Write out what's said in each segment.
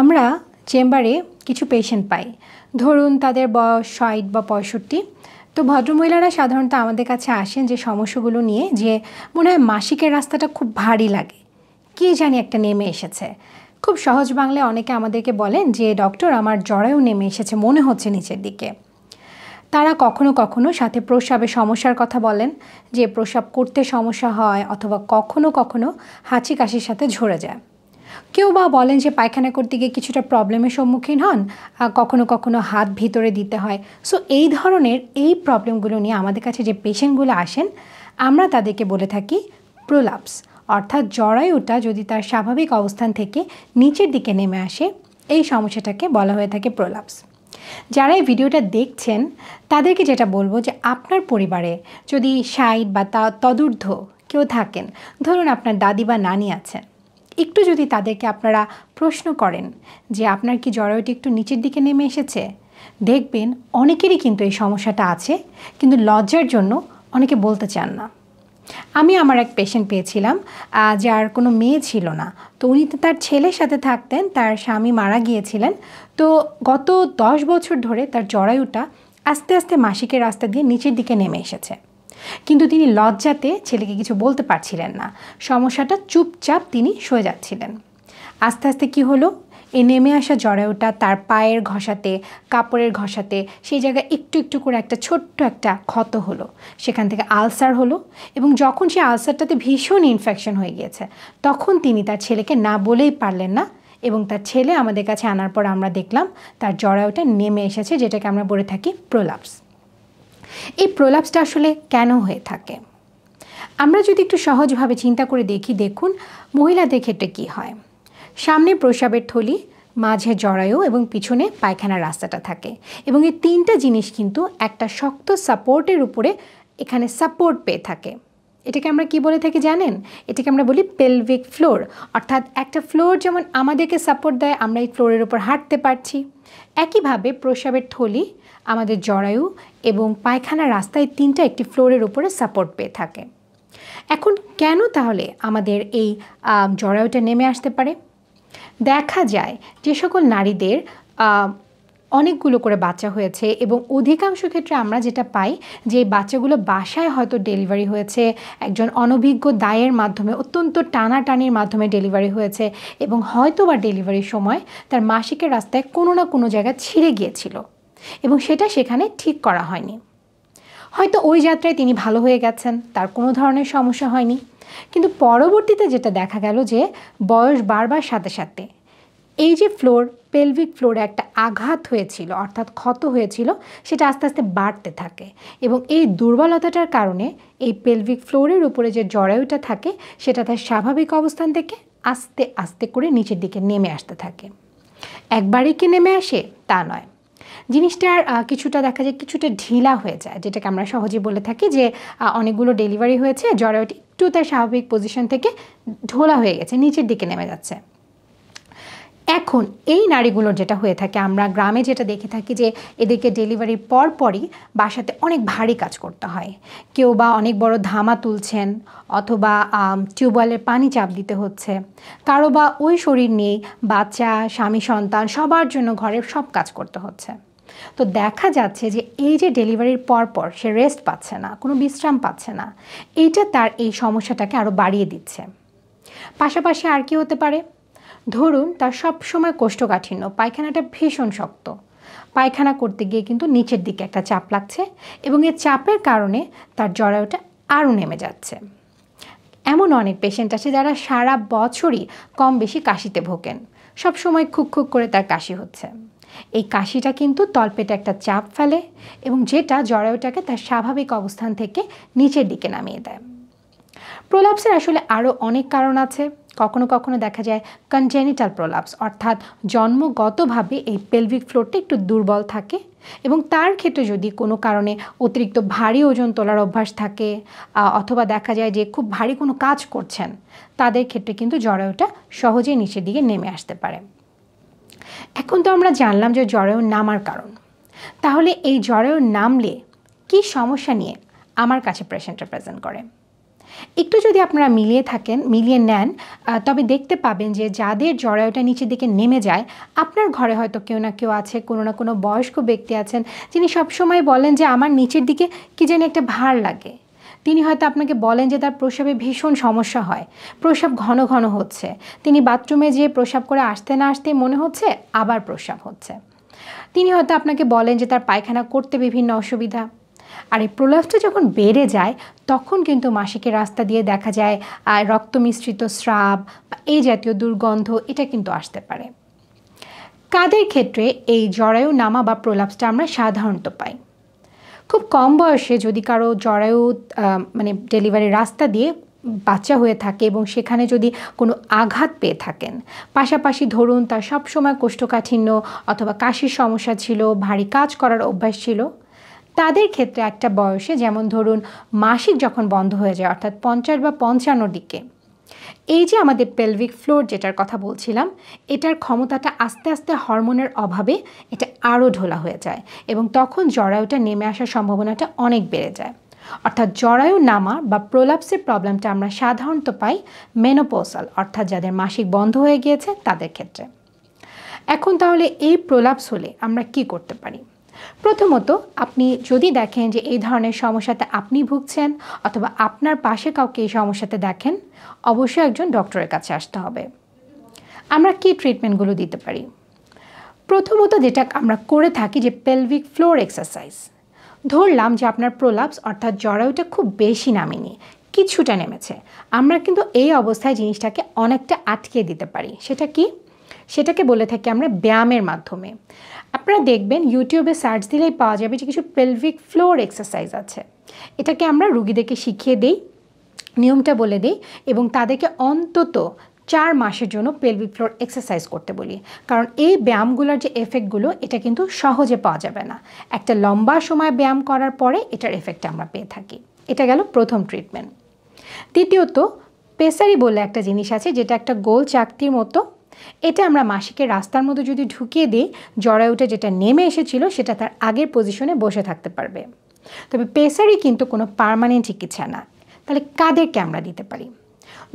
আমরা চেম্বারে কিছু পেশেন্ট পাই ধরুন তাদের বয়স ষাট বা পঁয়ষট্টি তো ভদ্রমহিলারা সাধারণত আমাদের কাছে আসেন যে সমস্যাগুলো নিয়ে যে মনে হয় মাসিকের রাস্তাটা খুব ভারী লাগে কি জানি একটা নেমে এসেছে খুব সহজ বাংলায় অনেকে আমাদেরকে বলেন যে ডক্টর আমার জড়ায়ও নেমে এসেছে মনে হচ্ছে নিচের দিকে তারা কখনো কখনো সাথে প্রস্রাবে সমস্যার কথা বলেন যে প্রস্রাব করতে সমস্যা হয় অথবা কখনো কখনো হাঁচি কাশির সাথে ঝরে যায় কেউ বা বলেন যে পায়খানা করতে গিয়ে কিছুটা প্রবলেমের সম্মুখীন হন কখনো কখনো হাত ভিতরে দিতে হয় সো এই ধরনের এই প্রবলেমগুলো নিয়ে আমাদের কাছে যে পেশেন্টগুলো আসেন আমরা তাদেরকে বলে থাকি প্রোলাপস অর্থাৎ জরায়ুটা যদি তার স্বাভাবিক অবস্থান থেকে নিচের দিকে নেমে আসে এই সমস্যাটাকে বলা হয়ে থাকে প্রোলাপস যারা এই ভিডিওটা দেখছেন তাদেরকে যেটা বলবো যে আপনার পরিবারে যদি সাইড বা তা তদূর্ধ্ব কেউ থাকেন ধরুন আপনার দাদি বা নানি আছেন একটু যদি তাদেরকে আপনারা প্রশ্ন করেন যে আপনার কি জরায়ুটি একটু নিচের দিকে নেমে এসেছে দেখবেন অনেকেরই কিন্তু এই সমস্যাটা আছে কিন্তু লজ্জার জন্য অনেকে বলতে চান না আমি আমার এক পেশেন্ট পেয়েছিলাম যার কোনো মেয়ে ছিল না তো উনি তার ছেলের সাথে থাকতেন তার স্বামী মারা গিয়েছিলেন তো গত দশ বছর ধরে তার জরায়ুটা আস্তে আস্তে মাসিকের রাস্তা দিয়ে নিচের দিকে নেমে এসেছে কিন্তু তিনি লজ্জাতে ছেলেকে কিছু বলতে পারছিলেন না সমস্যাটা চুপচাপ তিনি সয়ে যাচ্ছিলেন আস্তে আস্তে কি হলো এ নেমে আসা জরায়ুটা তার পায়ের ঘষাতে কাপড়ের ঘষাতে সেই জায়গায় একটু একটু করে একটা ছোট্ট একটা ক্ষত হলো সেখান থেকে আলসার হলো এবং যখন সেই আলসারটাতে ভীষণ ইনফেকশন হয়ে গিয়েছে তখন তিনি তার ছেলেকে না বলেই পারলেন না এবং তার ছেলে আমাদের কাছে আনার পর আমরা দেখলাম তার জরায়ুটা নেমে এসেছে যেটাকে আমরা বলে থাকি প্রোলাপস এই প্রলাপসটা আসলে কেন হয়ে থাকে আমরা যদি একটু সহজভাবে চিন্তা করে দেখি দেখুন মহিলাদের ক্ষেত্রে কি হয় সামনে প্রসাবের থলি মাঝে জড়ায়ু এবং পিছনে পায়খানার রাস্তাটা থাকে এবং এই তিনটা জিনিস কিন্তু একটা শক্ত সাপোর্টের উপরে এখানে সাপোর্ট পেয়ে থাকে এটাকে আমরা কি বলে থাকি জানেন এটাকে আমরা বলি পেলভিক ফ্লোর অর্থাৎ একটা ফ্লোর যেমন আমাদেরকে সাপোর্ট দেয় আমরা এই ফ্লোরের উপর হাঁটতে পারছি একইভাবে প্রসাবের থলি আমাদের জরায়ু এবং পায়খানা রাস্তায় তিনটা একটি ফ্লোরের উপরে সাপোর্ট পেয়ে থাকে এখন কেন তাহলে আমাদের এই জরায়ুটা নেমে আসতে পারে দেখা যায় যে সকল নারীদের অনেকগুলো করে বাচ্চা হয়েছে এবং অধিকাংশ ক্ষেত্রে আমরা যেটা পাই যে বাচ্চাগুলো বাসায় হয়তো ডেলিভারি হয়েছে একজন অনভিজ্ঞ দায়ের মাধ্যমে অত্যন্ত টানাটানির মাধ্যমে ডেলিভারি হয়েছে এবং হয়তো বা ডেলিভারির সময় তার মাসিকের রাস্তায় কোনো না কোনো জায়গায় ছিঁড়ে গিয়েছিল এবং সেটা সেখানে ঠিক করা হয়নি হয়তো ওই যাত্রায় তিনি ভালো হয়ে গেছেন তার কোনো ধরনের সমস্যা হয়নি কিন্তু পরবর্তীতে যেটা দেখা গেল যে বয়স বারবার সাথে সাথে এই যে ফ্লোর পেলভিক ফ্লোরে একটা আঘাত হয়েছিল অর্থাৎ ক্ষত হয়েছিল সেটা আস্তে আস্তে বাড়তে থাকে এবং এই দুর্বলতাটার কারণে এই পেলভিক ফ্লোরের উপরে যে জরায়ুটা থাকে সেটা তার স্বাভাবিক অবস্থান থেকে আস্তে আস্তে করে নিচের দিকে নেমে আসতে থাকে একবারে কি নেমে আসে তা নয় জিনিসটার কিছুটা দেখা যায় কিছুটা ঢিলা হয়ে যায় যেটাকে আমরা সহজে বলে থাকি যে অনেকগুলো ডেলিভারি হয়েছে জরায়ুটি একটু তার স্বাভাবিক পজিশন থেকে ঢোলা হয়ে গেছে নিচের দিকে নেমে যাচ্ছে এখন এই নারীগুলোর যেটা হয়ে থাকে আমরা গ্রামে যেটা দেখে থাকি যে এদেরকে ডেলিভারির পর পরই বাসাতে অনেক ভারী কাজ করতে হয় কেউ বা অনেক বড় ধামা তুলছেন অথবা টিউবওয়েলের পানি চাপ দিতে হচ্ছে কারো বা ওই শরীর নিয়েই বাচ্চা স্বামী সন্তান সবার জন্য ঘরের সব কাজ করতে হচ্ছে তো দেখা যাচ্ছে যে এই যে ডেলিভারির পরপর সে রেস্ট পাচ্ছে না কোনো বিশ্রাম পাচ্ছে না এইটা তার এই সমস্যাটাকে আরও বাড়িয়ে দিচ্ছে পাশাপাশি আর কি হতে পারে ধরুন তার সবসময় কোষ্ঠকাঠিন্য পায়খানাটা ভীষণ শক্ত পায়খানা করতে গিয়ে কিন্তু নিচের দিকে একটা চাপ লাগছে এবং এই চাপের কারণে তার জরায়ুটা আরও নেমে যাচ্ছে এমন অনেক পেশেন্ট আছে যারা সারা বছরই কম বেশি কাশিতে ভোগেন সবসময় খুক খুক করে তার কাশি হচ্ছে এই কাশিটা কিন্তু তলপেটে একটা চাপ ফেলে এবং যেটা জরায়ুটাকে তার স্বাভাবিক অবস্থান থেকে নিচের দিকে নামিয়ে দেয় প্রলাপসের আসলে আরও অনেক কারণ আছে কখনো কখনো দেখা যায় কনজেনিটাল প্রলাপস অর্থাৎ জন্মগতভাবে এই পেলভিক ফ্লোরটা একটু দুর্বল থাকে এবং তার ক্ষেত্রে যদি কোনো কারণে অতিরিক্ত ভারী ওজন তোলার অভ্যাস থাকে অথবা দেখা যায় যে খুব ভারী কোনো কাজ করছেন তাদের ক্ষেত্রে কিন্তু জরায়ুটা সহজেই নিচের দিকে নেমে আসতে পারে এখন তো আমরা জানলাম যে জরায়ু নামার কারণ তাহলে এই জরায়ু নামলে কি সমস্যা নিয়ে আমার কাছে পেশেন্টটা প্রেজেন্ট করে একটু যদি আপনারা মিলিয়ে থাকেন মিলিয়ে নেন তবে দেখতে পাবেন যে যাদের জরায়ুটা নিচের দিকে নেমে যায় আপনার ঘরে হয়তো কেউ না কেউ আছে কোনো না কোনো বয়স্ক ব্যক্তি আছেন যিনি সবসময় বলেন যে আমার নিচের দিকে কী যেন একটা ভার লাগে তিনি হয়তো আপনাকে বলেন যে তার প্রসাবে ভীষণ সমস্যা হয় প্রসাব ঘন ঘন হচ্ছে তিনি বাথরুমে যেয়ে প্রসাব করে আসতে না আসতে মনে হচ্ছে আবার প্রস্রাব হচ্ছে তিনি হয়তো আপনাকে বলেন যে তার পায়খানা করতে বিভিন্ন অসুবিধা আর এই প্রলাপটা যখন বেড়ে যায় তখন কিন্তু মাসিকের রাস্তা দিয়ে দেখা যায় আর রক্ত মিশ্রিত স্রাব এই জাতীয় দুর্গন্ধ এটা কিন্তু আসতে পারে কাদের ক্ষেত্রে এই জরায়ু নামা বা প্রলাপসটা আমরা সাধারণত পাই খুব কম বয়সে যদি কারো জরায়ু মানে ডেলিভারি রাস্তা দিয়ে বাচ্চা হয়ে থাকে এবং সেখানে যদি কোনো আঘাত পেয়ে থাকেন পাশাপাশি ধরুন তার সবসময় কোষ্ঠকাঠিন্য অথবা কাশির সমস্যা ছিল ভারী কাজ করার অভ্যাস ছিল তাদের ক্ষেত্রে একটা বয়সে যেমন ধরুন মাসিক যখন বন্ধ হয়ে যায় অর্থাৎ পঞ্চাশ বা পঞ্চান্নর দিকে এই যে আমাদের পেলভিক ফ্লোর যেটার কথা বলছিলাম এটার ক্ষমতাটা আস্তে আস্তে হরমোনের অভাবে এটা আরও ঢোলা হয়ে যায় এবং তখন জরায়ুটা নেমে আসার সম্ভাবনাটা অনেক বেড়ে যায় অর্থাৎ জরায়ু নামা বা প্রোলাপসের প্রবলেমটা আমরা সাধারণত পাই মেনোপোসাল অর্থাৎ যাদের মাসিক বন্ধ হয়ে গিয়েছে তাদের ক্ষেত্রে এখন তাহলে এই প্রোলাপস হলে আমরা কি করতে পারি প্রথমত আপনি যদি দেখেন যে এই ধরনের সমস্যাতে আপনি ভুগছেন অথবা আপনার পাশে কাউকে এই সমস্যাতে দেখেন অবশ্যই একজন ডক্টরের কাছে আসতে হবে আমরা কি ট্রিটমেন্টগুলো দিতে পারি প্রথমত যেটা আমরা করে থাকি যে পেলভিক ফ্লোর এক্সারসাইজ ধরলাম যে আপনার প্রোলাপস অর্থাৎ জরায়ুটা খুব বেশি নামেনি কিছুটা নেমেছে আমরা কিন্তু এই অবস্থায় জিনিসটাকে অনেকটা আটকে দিতে পারি সেটা কি সেটাকে বলে থাকি আমরা ব্যায়ামের মাধ্যমে আপনারা দেখবেন ইউটিউবে সার্চ দিলেই পাওয়া যাবে যে কিছু পেলভিক ফ্লোর এক্সারসাইজ আছে এটাকে আমরা রুগীদেরকে শিখিয়ে দিই নিয়মটা বলে দিই এবং তাদেরকে অন্তত চার মাসের জন্য পেলভিক ফ্লোর এক্সারসাইজ করতে বলি কারণ এই ব্যায়ামগুলোর যে এফেক্টগুলো এটা কিন্তু সহজে পাওয়া যাবে না একটা লম্বা সময় ব্যায়াম করার পরে এটার এফেক্ট আমরা পেয়ে থাকি এটা গেল প্রথম ট্রিটমেন্ট দ্বিতীয়ত পেসারি বলে একটা জিনিস আছে যেটা একটা গোল চাকতির মতো এটা আমরা মাসিকে রাস্তার মতো যদি ঢুকিয়ে দিই জরায়ুটা যেটা নেমে এসেছিল সেটা তার আগের পজিশনে বসে থাকতে পারবে তবে পেসারই কিন্তু কোনো পারমানেন্ট চিকিৎসা না তাহলে কাদেরকে আমরা দিতে পারি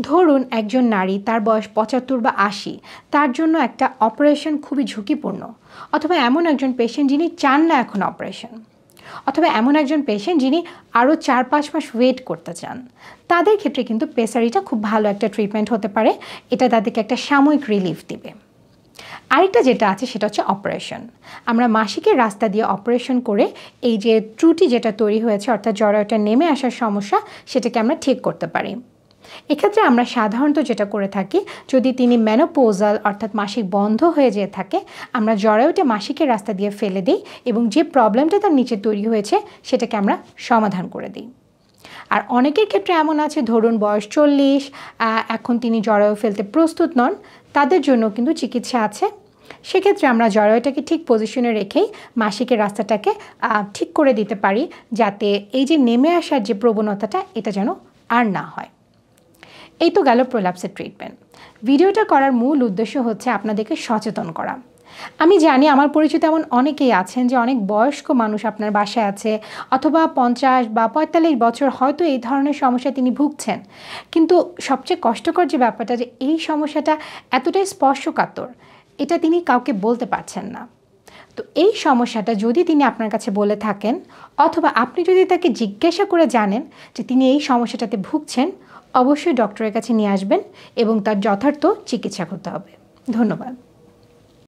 ধরুন একজন নারী তার বয়স পঁচাত্তর বা আশি তার জন্য একটা অপারেশন খুবই ঝুঁকিপূর্ণ অথবা এমন একজন পেশেন্ট যিনি চান না এখন অপারেশন অথবা এমন একজন পেশেন্ট যিনি আরও চার পাঁচ মাস ওয়েট করতে চান তাদের ক্ষেত্রে কিন্তু পেসারিটা খুব ভালো একটা ট্রিটমেন্ট হতে পারে এটা তাদেরকে একটা সাময়িক রিলিফ দিবে আরেকটা যেটা আছে সেটা হচ্ছে অপারেশন আমরা মাসিকের রাস্তা দিয়ে অপারেশন করে এই যে ত্রুটি যেটা তৈরি হয়েছে অর্থাৎ জরায়ুটা নেমে আসার সমস্যা সেটাকে আমরা ঠিক করতে পারি এক্ষেত্রে আমরা সাধারণত যেটা করে থাকি যদি তিনি ম্যানোপোজাল অর্থাৎ মাসিক বন্ধ হয়ে যেয়ে থাকে আমরা জরায়ুটে মাসিকের রাস্তা দিয়ে ফেলে দিই এবং যে প্রবলেমটা তার নিচে তৈরি হয়েছে সেটাকে আমরা সমাধান করে দিই আর অনেকের ক্ষেত্রে এমন আছে ধরুন বয়স চল্লিশ এখন তিনি জরায়ু ফেলতে প্রস্তুত নন তাদের জন্য কিন্তু চিকিৎসা আছে সেক্ষেত্রে আমরা জরায়ুটাকে ঠিক পজিশনে রেখেই মাসিকের রাস্তাটাকে ঠিক করে দিতে পারি যাতে এই যে নেমে আসার যে প্রবণতাটা এটা যেন আর না হয় এই তো গেল প্রোল্যাপসের ট্রিটমেন্ট ভিডিওটা করার মূল উদ্দেশ্য হচ্ছে আপনাদেরকে সচেতন করা আমি জানি আমার পরিচিত এমন অনেকেই আছেন যে অনেক বয়স্ক মানুষ আপনার বাসায় আছে অথবা পঞ্চাশ বা পঁয়তাল্লিশ বছর হয়তো এই ধরনের সমস্যা তিনি ভুগছেন কিন্তু সবচেয়ে কষ্টকর যে ব্যাপারটা যে এই সমস্যাটা এতটাই স্পর্শকাতর এটা তিনি কাউকে বলতে পারছেন না তো এই সমস্যাটা যদি তিনি আপনার কাছে বলে থাকেন অথবা আপনি যদি তাকে জিজ্ঞাসা করে জানেন যে তিনি এই সমস্যাটাতে ভুগছেন অবশ্যই ডক্টরের কাছে নিয়ে আসবেন এবং তার যথার্থ চিকিৎসা করতে হবে ধন্যবাদ